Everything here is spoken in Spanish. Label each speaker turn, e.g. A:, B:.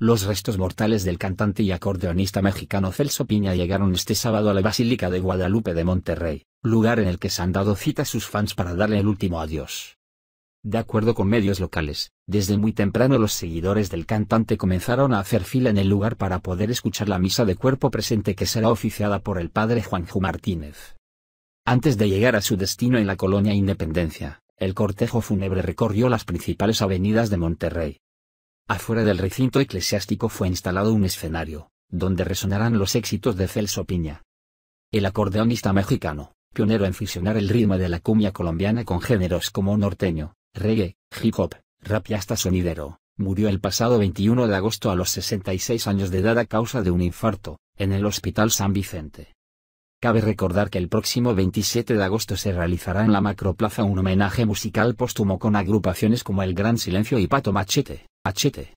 A: Los restos mortales del cantante y acordeonista mexicano Celso Piña llegaron este sábado a la Basílica de Guadalupe de Monterrey, lugar en el que se han dado cita a sus fans para darle el último adiós. De acuerdo con medios locales, desde muy temprano los seguidores del cantante comenzaron a hacer fila en el lugar para poder escuchar la misa de cuerpo presente que será oficiada por el padre Juanjo Martínez. Antes de llegar a su destino en la colonia Independencia, el cortejo fúnebre recorrió las principales avenidas de Monterrey, Afuera del recinto eclesiástico fue instalado un escenario, donde resonarán los éxitos de Celso Piña. El acordeonista mexicano, pionero en fusionar el ritmo de la cumbia colombiana con géneros como norteño, reggae, hip hop, rap y hasta sonidero, murió el pasado 21 de agosto a los 66 años de edad a causa de un infarto, en el Hospital San Vicente. Cabe recordar que el próximo 27 de agosto se realizará en la Macroplaza un homenaje musical póstumo con agrupaciones como El Gran Silencio y Pato Machete. Acete.